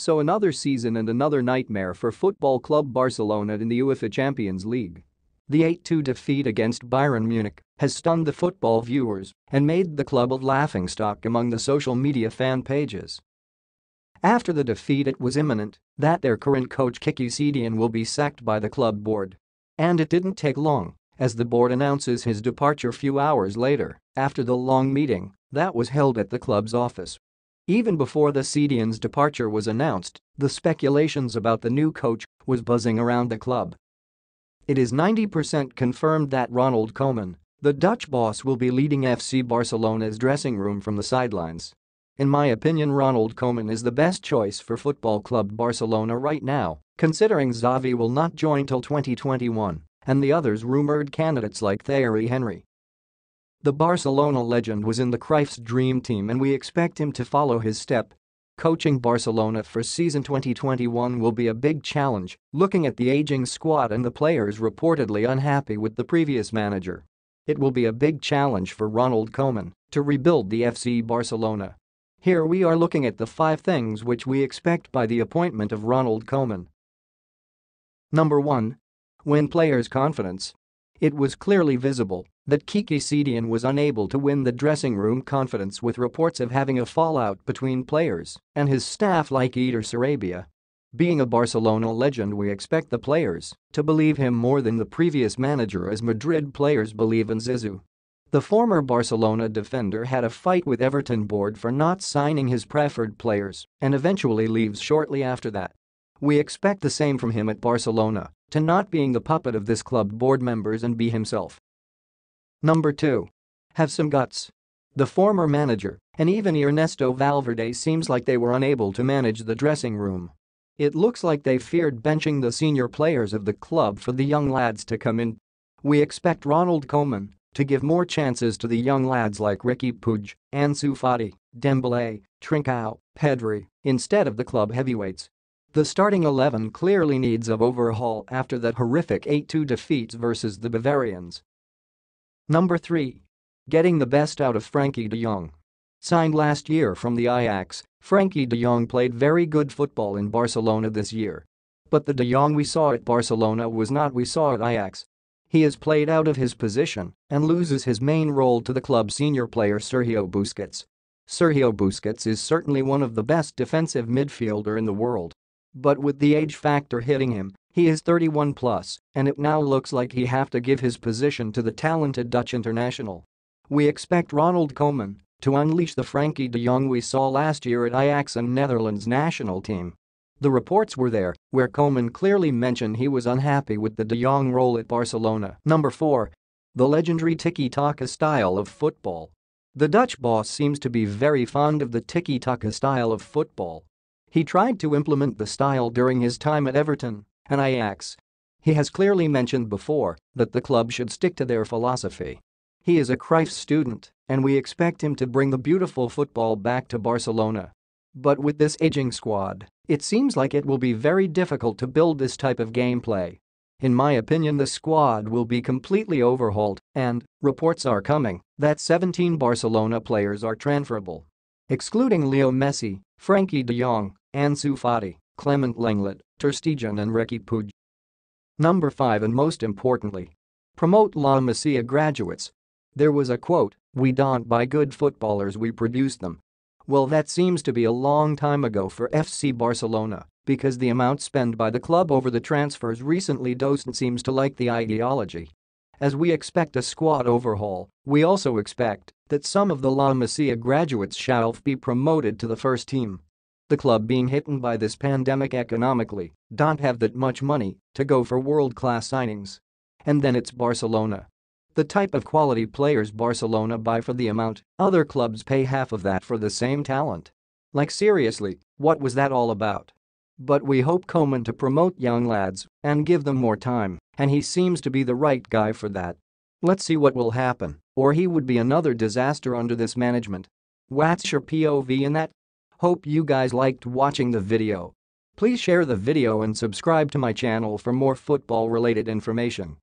So another season and another nightmare for Football Club Barcelona in the UEFA Champions League. The 8-2 defeat against Bayern Munich has stunned the football viewers and made the club a laughingstock among the social media fan pages. After the defeat it was imminent that their current coach Kiki Sedian will be sacked by the club board. And it didn't take long, as the board announces his departure few hours later after the long meeting that was held at the club's office. Even before the Cedian's departure was announced, the speculations about the new coach was buzzing around the club. It is 90% confirmed that Ronald Koeman, the Dutch boss will be leading FC Barcelona's dressing room from the sidelines. In my opinion Ronald Koeman is the best choice for football club Barcelona right now, considering Xavi will not join till 2021 and the others rumored candidates like Thierry Henry the Barcelona legend was in the Cruyff's dream team and we expect him to follow his step. Coaching Barcelona for season 2021 will be a big challenge, looking at the aging squad and the players reportedly unhappy with the previous manager. It will be a big challenge for Ronald Koeman to rebuild the FC Barcelona. Here we are looking at the five things which we expect by the appointment of Ronald Koeman. Number 1. Win players' confidence it was clearly visible that Kiki Sedian was unable to win the dressing room confidence with reports of having a fallout between players and his staff like Eder Sarabia. Being a Barcelona legend we expect the players to believe him more than the previous manager as Madrid players believe in Zizou. The former Barcelona defender had a fight with Everton board for not signing his preferred players and eventually leaves shortly after that. We expect the same from him at Barcelona to not being the puppet of this club board members and be himself. Number 2. Have some guts. The former manager and even Ernesto Valverde seems like they were unable to manage the dressing room. It looks like they feared benching the senior players of the club for the young lads to come in. We expect Ronald Koeman to give more chances to the young lads like Ricky Puig, Ansu Fati, Dembélé, Trincao, Pedri, instead of the club heavyweights. The starting 11 clearly needs of overhaul after that horrific 8-2 defeat versus the Bavarians. Number 3. Getting the best out of Frankie de Jong. Signed last year from the Ajax, Frankie de Jong played very good football in Barcelona this year. But the de Jong we saw at Barcelona was not we saw at Ajax. He is played out of his position and loses his main role to the club's senior player Sergio Busquets. Sergio Busquets is certainly one of the best defensive midfielder in the world but with the age factor hitting him, he is 31 plus, and it now looks like he have to give his position to the talented Dutch international. We expect Ronald Koeman to unleash the Frankie de Jong we saw last year at Ajax and Netherlands national team. The reports were there, where Koeman clearly mentioned he was unhappy with the de Jong role at Barcelona. Number 4. The legendary tiki-taka style of football. The Dutch boss seems to be very fond of the tiki-taka style of football he tried to implement the style during his time at Everton and Ajax. He has clearly mentioned before that the club should stick to their philosophy. He is a Christ student and we expect him to bring the beautiful football back to Barcelona. But with this aging squad, it seems like it will be very difficult to build this type of gameplay. In my opinion the squad will be completely overhauled and, reports are coming, that 17 Barcelona players are transferable. Excluding Leo Messi, Frankie de Jong, Ansu Fati, Clement Langlet, Ter Stegen and Ricky Puig. Number 5 and most importantly, promote La Masia graduates. There was a quote, we don't buy good footballers we produce them. Well that seems to be a long time ago for FC Barcelona because the amount spent by the club over the transfers recently doesn't seems to like the ideology. As we expect a squad overhaul, we also expect that some of the La Masia graduates shall be promoted to the first team. The club being hit by this pandemic economically don't have that much money to go for world-class signings. And then it's Barcelona. The type of quality players Barcelona buy for the amount, other clubs pay half of that for the same talent. Like seriously, what was that all about? But we hope Komen to promote young lads and give them more time, and he seems to be the right guy for that. Let's see what will happen, or he would be another disaster under this management. What's your POV in that? Hope you guys liked watching the video. Please share the video and subscribe to my channel for more football related information.